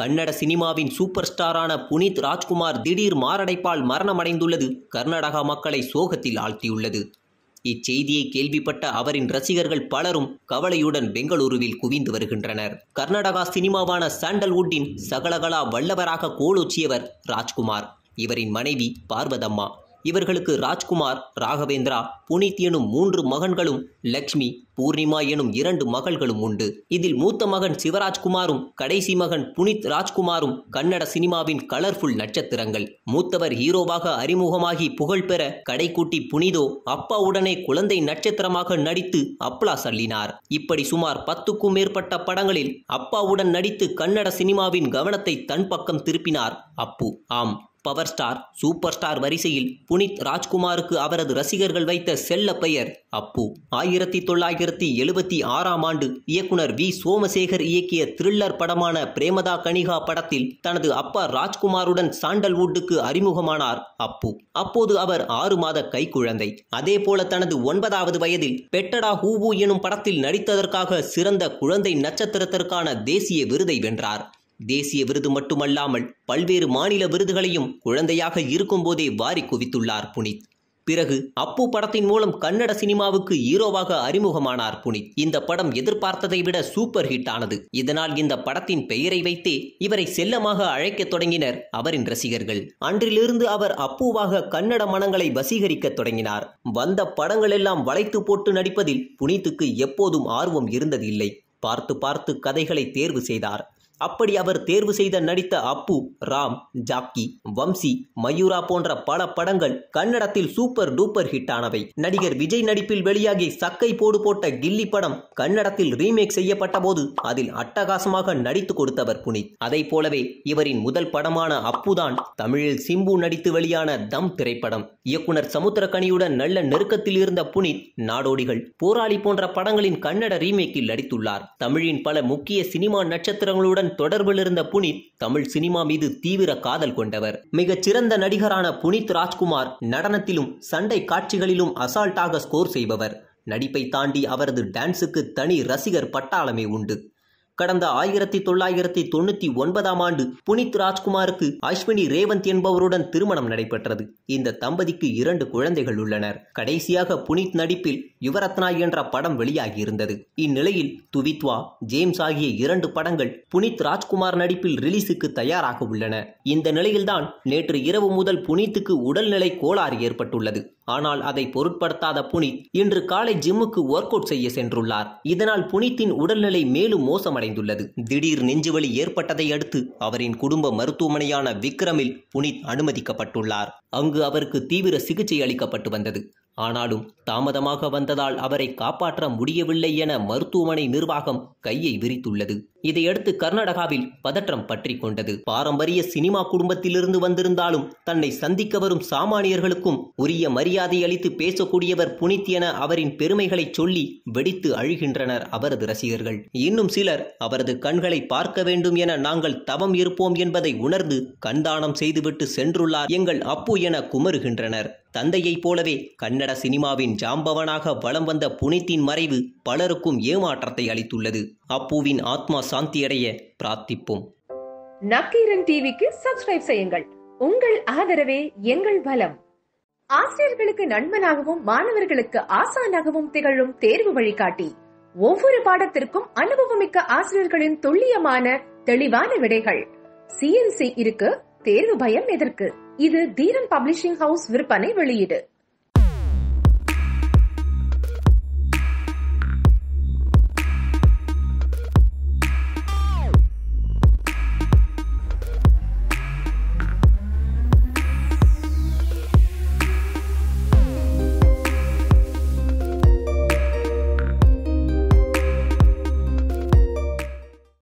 கன்னட சினிமாவின் சூப்பர் ஸ்டாரான புனித் ராஜ்குமார் திடீர் மாரடைப்பால் மரணமடைந்துள்ளது கர்நாடகா மக்களை சோகத்தில் ஆழ்த்தியுள்ளது இச்செய்தியை கேள்விப்பட்ட அவரின் ரசிகர்கள் பலரும் கவலையுடன் பெங்களூருவில் குவிந்து வருகின்றனர் கர்நாடகா சினிமாவான சாண்டல்வுட்டின் சகலகலா வல்லவராக கோலோச்சியவர் ராஜ்குமார் இவரின் மனைவி பார்வதம்மா இவர்களுக்கு ராஜ்குமார் ராகவேந்திரா புனித் எனும் மூன்று மகன்களும் லக்ஷ்மி பூர்ணிமா எனும் இரண்டு மகள்களும் உண்டு இதில் மூத்த மகன் சிவராஜ்குமாரும் கடைசி மகன் புனித் ராஜ்குமாரும் கன்னட சினிமாவின் கலர்ஃபுல் நட்சத்திரங்கள் மூத்தவர் ஹீரோவாக அறிமுகமாகி புகழ் பெற கடைக்கூட்டி புனிதோ அப்பாவுடனே குழந்தை நட்சத்திரமாக நடித்து அப்ளா சள்ளினார் இப்படி சுமார் பத்துக்கும் மேற்பட்ட படங்களில் அப்பாவுடன் நடித்து கன்னட சினிமாவின் கவனத்தை தன் பக்கம் திருப்பினார் அப்பு ஆம் பவர் ஸ்டார் சூப்பர் ஸ்டார் வரிசையில் புனித் ராஜ்குமாருக்கு அவரது ரசிகர்கள் வைத்த செல்ல பெயர் அப்பு ஆயிரத்தி தொள்ளாயிரத்தி எழுபத்தி ஆறாம் ஆண்டு இயக்குனர் வி சோமசேகர் இயக்கிய த்ரில்லர் படமான பிரேமதா கணிகா படத்தில் தனது அப்பா ராஜ்குமாருடன் சாண்டல்வுட்டுக்கு அறிமுகமானார் அப்பு அப்போது அவர் ஆறு மாத கைக்குழந்தை அதேபோல தனது ஒன்பதாவது வயதில் பெட்டடா ஹூவு எனும் படத்தில் நடித்ததற்காக சிறந்த குழந்தை நட்சத்திரத்திற்கான தேசிய விருதை வென்றார் தேசிய விருது மட்டுமல்லாமல் பல்வேறு மாநில விருதுகளையும் குழந்தையாக இருக்கும்போதே வாரி குவித்துள்ளார் புனித் பிறகு அப்பு படத்தின் மூலம் கன்னட சினிமாவுக்கு ஹீரோவாக அறிமுகமானார் புனித் இந்த படம் எதிர்பார்த்ததை விட சூப்பர் ஹிட் ஆனது இதனால் இந்த படத்தின் பெயரை வைத்தே இவரை செல்லமாக அழைக்க தொடங்கினர் அவரின் ரசிகர்கள் அன்றிலிருந்து அவர் அப்புவாக கன்னட மனங்களை வசீகரிக்க தொடங்கினார் வந்த படங்கள் எல்லாம் வளைத்து போட்டு நடிப்பதில் புனித்துக்கு எப்போதும் ஆர்வம் இருந்ததில்லை பார்த்து பார்த்து கதைகளை தேர்வு செய்தார் அப்படி அவர் தேர்வு செய்த நடித்த அப்பு ராம் ஜாக்கி வம்சி மயூரா போன்ற பல படங்கள் கன்னடத்தில் சூப்பர் டூப்பர் ஹிட் ஆனவை நடிகர் விஜய் நடிப்பில் வெளியாகி சக்கை போடு போட்ட கில்லி படம் கன்னடத்தில் ரீமேக் செய்யப்பட்ட போது அதில் அட்டகாசமாக நடித்து கொடுத்தவர் புனித் அதை போலவே இவரின் முதல் படமான அப்புதான் தமிழில் சிம்பு நடித்து வெளியான தம் திரைப்படம் இயக்குனர் சமுத்திரக்கனியுடன் நல்ல நெருக்கத்தில் இருந்த புனித் நாடோடிகள் போராளி போன்ற படங்களின் கன்னட ரீமேக்கில் நடித்துள்ளார் தமிழின் பல முக்கிய சினிமா நட்சத்திரங்களுடன் நடிகருடன் தொடர்பில் இருந்த புனித் தமிழ் சினிமா மீது தீவிர காதல் கொண்டவர் மிகச் சிறந்த நடிகரான புனித் ராஜ்குமார் நடனத்திலும் சண்டை காட்சிகளிலும் அசால்ட்டாக ஸ்கோர் செய்பவர் நடிப்பை தாண்டி அவரது டான்ஸுக்கு தனி ரசிகர் பட்டாளமே உண்டு கடந்த ஆயிரத்தி தொள்ளாயிரத்தி தொண்ணூத்தி ஒன்பதாம் ஆண்டு புனித் ராஜ்குமாருக்கு அஸ்வினி ரேவந்த் என்பவருடன் திருமணம் நடைபெற்றது இந்த தம்பதிக்கு இரண்டு குழந்தைகள் உள்ளனர் கடைசியாக புனித் நடிப்பில் யுவரத்னா என்ற படம் வெளியாகியிருந்தது இந்நிலையில் துவித்வா ஜேம்ஸ் ஆகிய இரண்டு படங்கள் புனித் ராஜ்குமார் நடிப்பில் ரிலீஸுக்கு தயாராக உள்ளன இந்த நிலையில்தான் நேற்று இரவு முதல் புனித்துக்கு உடல்நிலை கோளாறு ஏற்பட்டுள்ளது ஆனால் அதை பொருட்படுத்தாத புனித் இன்று காலை ஜிம்முக்கு ஒர்க் அவுட் செய்ய சென்றுள்ளார் இதனால் புனித்தின் உடல்நிலை மேலும் மோசமடைந்துள்ளது திடீர் நெஞ்சுவலி ஏற்பட்டதை அடுத்து அவரின் குடும்ப மருத்துவமனையான விக்ரமில் புனித் அனுமதிக்கப்பட்டுள்ளார் அங்கு அவருக்கு தீவிர சிகிச்சை அளிக்கப்பட்டு வந்தது ஆனாலும் தாமதமாக வந்ததால் அவரை காப்பாற்ற முடியவில்லை என மருத்துவமனை நிர்வாகம் கையை விரித்துள்ளது இதையடுத்து கர்நாடகாவில் பதற்றம் பற்றி கொண்டது பாரம்பரிய சினிமா குடும்பத்திலிருந்து வந்திருந்தாலும் தன்னை சந்திக்க வரும் சாமானியர்களுக்கும் உரிய மரியாதை அளித்து பேசக்கூடியவர் புனித் என அவரின் பெருமைகளை சொல்லி வெடித்து அழுகின்றனர் அவரது ரசிகர்கள் இன்னும் சிலர் அவரது கண்களை பார்க்க வேண்டும் என நாங்கள் தவம் இருப்போம் என்பதை உணர்ந்து கண்தானம் செய்துவிட்டு சென்றுள்ளார் எங்கள் அப்பு என குமருகின்றனர் தந்தையைப் போலவே கன்னட சினிமாவின் ஜாம்பவனாக வளம் வந்த புனித்தின் மறைவு பலருக்கும் ஏமாற்றத்தை அளித்துள்ளது அப்புவின் ஆத்மா சாந்தியடைய பிரார்த்திப்போம் நக்கீரன் டிவிக்கு சப்ஸ்கிரைப் செய்யுங்கள் உங்கள் ஆதரவே எங்கள் பலம் ஆசிரியர்களுக்கு நண்பனாகவும் மாணவர்களுக்கு ஆசானாகவும் திகழும் தேர்வு வழிகாட்டி ஒவ்வொரு பாடத்திற்கும் அனுபவமிக்க ஆசிரியர்களின் துல்லியமான தெளிவான விடைகள் சிஎன்சி இருக்கு தேர்வு பயம் எதற்கு இது தீரன் பப்ளிஷிங் ஹவுஸ் விற்பனை வெளியீடு